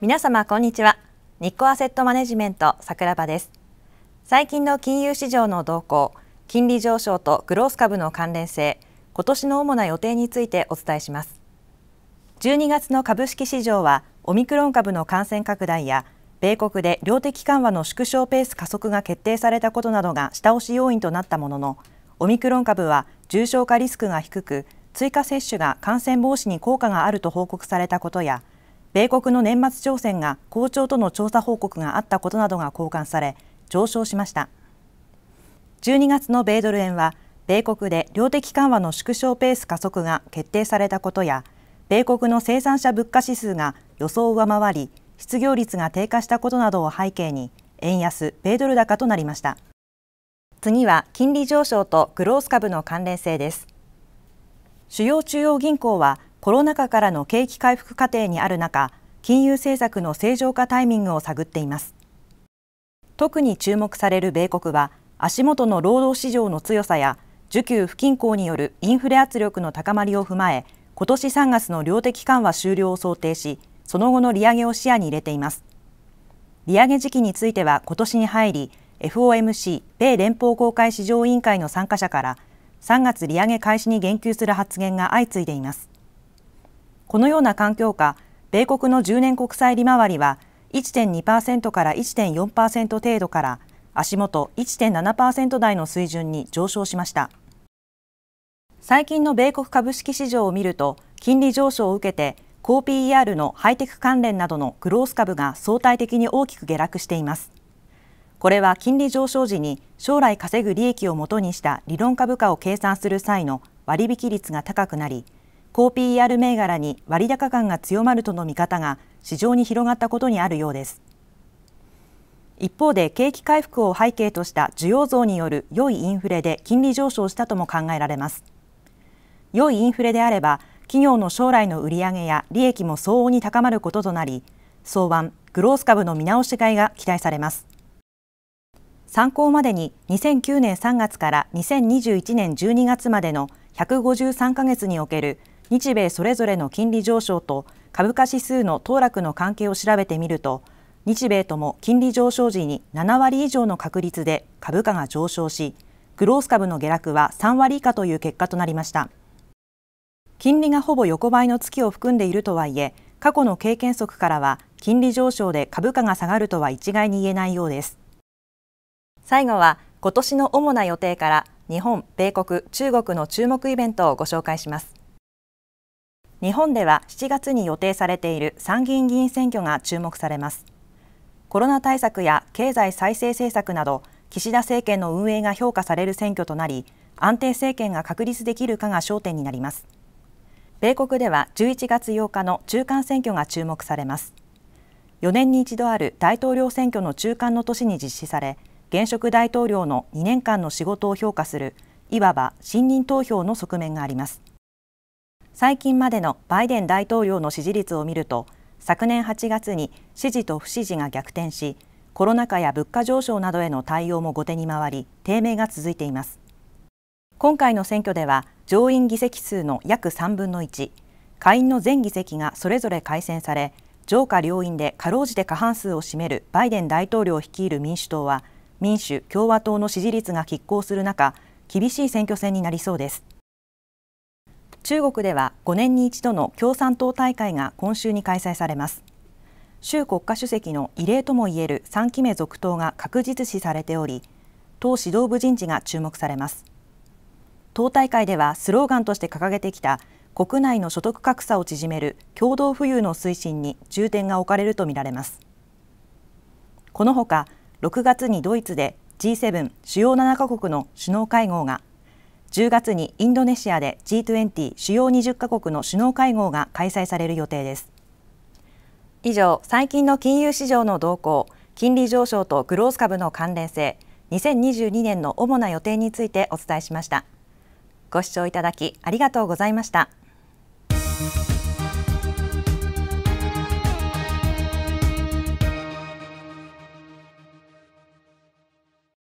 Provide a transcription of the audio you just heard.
皆様こんにちは日興アセットマネジメント桜庭です最近の金融市場の動向金利上昇とグロース株の関連性今年の主な予定についてお伝えします12月の株式市場はオミクロン株の感染拡大や米国で量的緩和の縮小ペース加速が決定されたことなどが下押し要因となったもののオミクロン株は重症化リスクが低く追加接種が感染防止に効果があると報告されたことや米国の年末商戦が好調との調査報告があったことなどが交換され上昇しました12月の米ドル円は米国で量的緩和の縮小ペース加速が決定されたことや米国の生産者物価指数が予想を上回り失業率が低下したことなどを背景に円安米ドル高となりました。次は金利上昇とグロース株の関連性です主要中央銀行はコロナ禍からの景気回復過程にある中金融政策の正常化タイミングを探っています特に注目される米国は足元の労働市場の強さや需給不均衡によるインフレ圧力の高まりを踏まえ今年3月の量的緩和終了を想定しその後の利上げを視野に入れています利上げ時期については今年に入り FOMC 米連邦公開市場委員会の参加者から3月利上げ開始に言及する発言が相次いでいますこのような環境下米国の10年国債利回りは1.2%から1.4%程度から足元1.7%台の水準に上昇しました最近の米国株式市場を見ると金利上昇を受けて高 PER のハイテク関連などのグロース株が相対的に大きく下落していますこれは金利上昇時に将来稼ぐ利益をもとにした理論株価を計算する際の割引率が高くなり高 PER 銘柄に割高感が強まるとの見方が市場に広がったことにあるようです一方で景気回復を背景とした需要増による良いインフレで金利上昇したとも考えられます良いインフレであれば企業の将来の売上や利益も相応に高まることとなり相場グロース株の見直し買いが期待されます参考までに2009年3月から2021年12月までの153ヶ月における日米それぞれの金利上昇と株価指数の騰落の関係を調べてみると日米とも金利上昇時に7割以上の確率で株価が上昇しグロース株の下落は3割以下という結果となりました金利がほぼ横ばいの月を含んでいるとはいえ過去の経験則からは金利上昇で株価が下がるとは一概に言えないようです最後は今年の主な予定から日本、米国、中国の注目イベントをご紹介します日本では7月に予定されている参議院議員選挙が注目されますコロナ対策や経済再生政策など岸田政権の運営が評価される選挙となり安定政権が確立できるかが焦点になります米国では11月8日の中間選挙が注目されます4年に一度ある大統領選挙の中間の年に実施され現職大統領の2年間の仕事を評価するいわば信任投票の側面があります最近までのバイデン大統領の支持率を見ると昨年8月に支持と不支持が逆転しコロナ禍や物価上昇などへの対応も後手に回り低迷が続いています今回の選挙では上院議席数の約3分の1下院の全議席がそれぞれ改選され上下両院でかろうじて過半数を占めるバイデン大統領を率いる民主党は民主・共和党の支持率が拮抗する中厳しい選挙戦になりそうです中国では5年に一度の共産党大会が今週に開催されます習国家主席の異例ともいえる3期目続投が確実視されており党指導部人事が注目されます党大会ではスローガンとして掲げてきた国内の所得格差を縮める共同富裕の推進に重点が置かれるとみられますこのほか6月にドイツで G7 主要7カ国の首脳会合が10月にインドネシアで G20 主要20カ国の首脳会合が開催される予定です以上最近の金融市場の動向金利上昇とグロース株の関連性2022年の主な予定についてお伝えしましたご視聴いただきありがとうございました